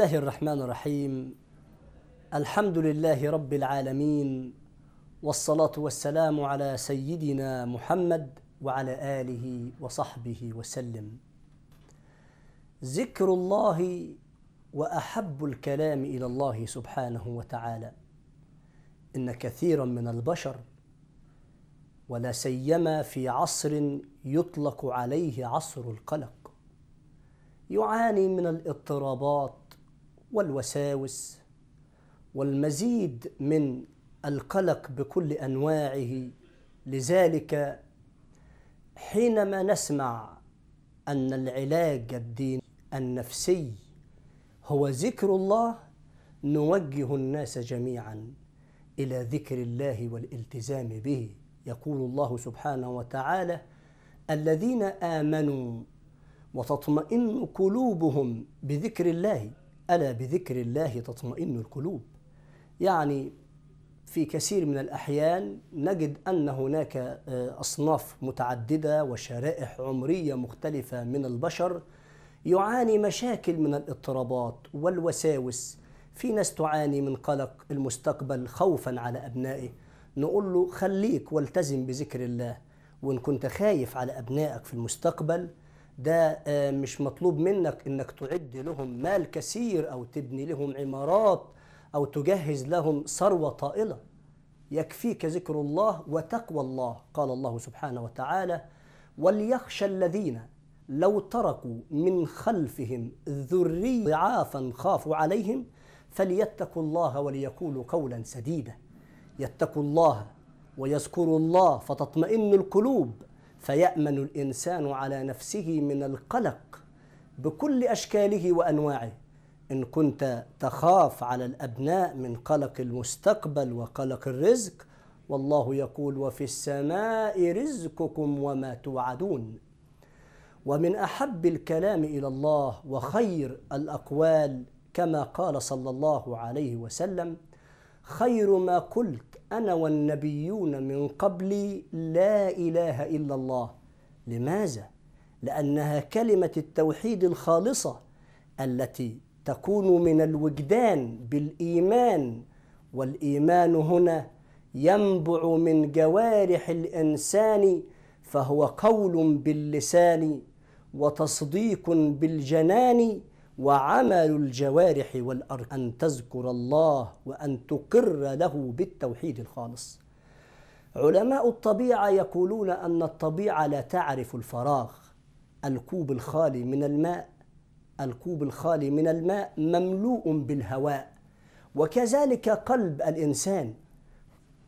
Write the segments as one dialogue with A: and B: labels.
A: الله الرحمن الرحيم الحمد لله رب العالمين والصلاة والسلام على سيدنا محمد وعلى آله وصحبه وسلم ذكر الله وأحب الكلام إلى الله سبحانه وتعالى إن كثيرا من البشر ولا سيما في عصر يطلق عليه عصر القلق يعاني من الاضطرابات والوساوس والمزيد من القلق بكل انواعه لذلك حينما نسمع ان العلاج الدين النفسي هو ذكر الله نوجه الناس جميعا الى ذكر الله والالتزام به يقول الله سبحانه وتعالى الذين امنوا وتطمئن قلوبهم بذكر الله ألا بذكر الله تطمئن القلوب يعني في كثير من الأحيان نجد أن هناك آه، أصناف متعددة وشرائح عمرية مختلفة من البشر يعاني مشاكل من الاضطرابات والوساوس في ناس تعاني من قلق المستقبل خوفا على أبنائه نقول له خليك والتزم بذكر الله وإن كنت خايف على أبنائك في المستقبل ده آه، مش مطلوب منك انك تعد لهم مال كثير او تبني لهم عمارات او تجهز لهم ثروه طائله يكفيك ذكر الله وتقوى الله قال الله سبحانه وتعالى وليخشى الذين لو تركوا من خلفهم ذري ضعافا خافوا عليهم فليتقوا الله وليقولوا قولا سديدا يتقوا الله ويذكروا الله فتطمئن القلوب فيامن الانسان على نفسه من القلق بكل اشكاله وانواعه ان كنت تخاف على الابناء من قلق المستقبل وقلق الرزق والله يقول وفي السماء رزقكم وما توعدون ومن احب الكلام الى الله وخير الاقوال كما قال صلى الله عليه وسلم خير ما قلت أنا والنبيون من قبلي لا إله إلا الله لماذا؟ لأنها كلمة التوحيد الخالصة التي تكون من الوجدان بالإيمان والإيمان هنا ينبع من جوارح الإنسان فهو قول باللسان وتصديق بالجنان وعمل الجوارح والأركان أن تذكر الله وأن تقر له بالتوحيد الخالص علماء الطبيعة يقولون أن الطبيعة لا تعرف الفراغ الكوب الخالي من الماء الكوب الخالي من الماء مملوء بالهواء وكذلك قلب الإنسان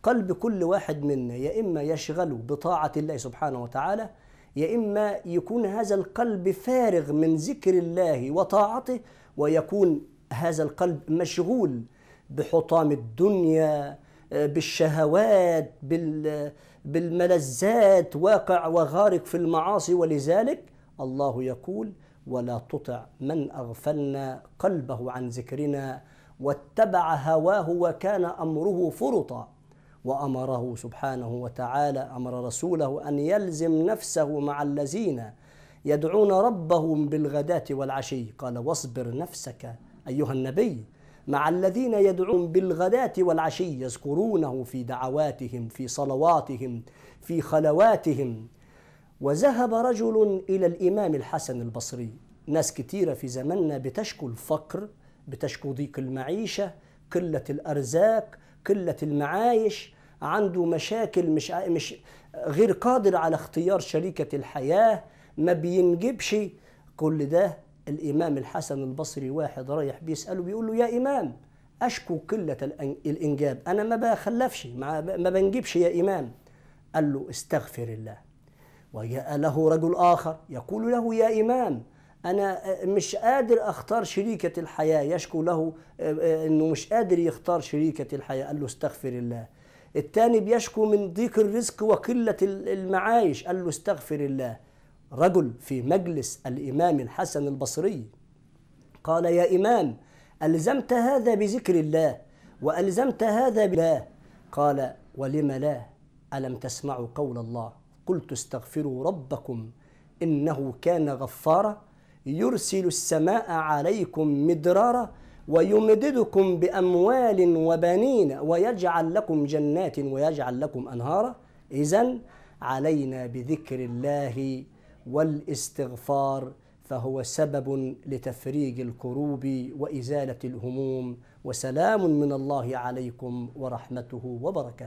A: قلب كل واحد منا يا إما يشغل بطاعة الله سبحانه وتعالى يا إما يكون هذا القلب فارغ من ذكر الله وطاعته ويكون هذا القلب مشغول بحطام الدنيا آه، بالشهوات آه، بالملذات واقع وغارق في المعاصي ولذلك الله يقول ولا تطع من أغفلنا قلبه عن ذكرنا واتبع هواه وكان أمره فرطا وامره سبحانه وتعالى امر رسوله ان يلزم نفسه مع الذين يدعون ربهم بالغداه والعشي قال واصبر نفسك ايها النبي مع الذين يدعون بالغداة والعشي يذكرونه في دعواتهم في صلواتهم في خلواتهم وذهب رجل إلى الإمام الحسن البصري ناس كثيره في زماننا بتشكو الفقر بتشكو ضيق المعيشة قلة الأرزاق قلة المعايش عنده مشاكل مش مش غير قادر على اختيار شريكه الحياه ما بينجبش كل ده الامام الحسن البصري واحد رايح بيساله بيقول له يا امام اشكو قله الانجاب انا ما بخلفش ما بنجبش يا امام قال له استغفر الله وجاء له رجل اخر يقول له يا امام انا مش قادر اختار شريكه الحياه يشكو له آه، آه، انه مش قادر يختار شريكه الحياه قال له استغفر الله الثاني بيشكو من ضيق الرزق وقلة المعايش قال له استغفر الله رجل في مجلس الإمام الحسن البصري قال يا إمام ألزمت هذا بذكر الله وألزمت هذا بالله قال ولم لا ألم تسمعوا قول الله قلت استغفروا ربكم إنه كان غفارا يرسل السماء عليكم مدرارا ويمددكم بأموال وبنين ويجعل لكم جنات ويجعل لكم أنهارا إذا علينا بذكر الله والاستغفار فهو سبب لتفريج الكروب وإزالة الهموم وسلام من الله عليكم ورحمته وبركاته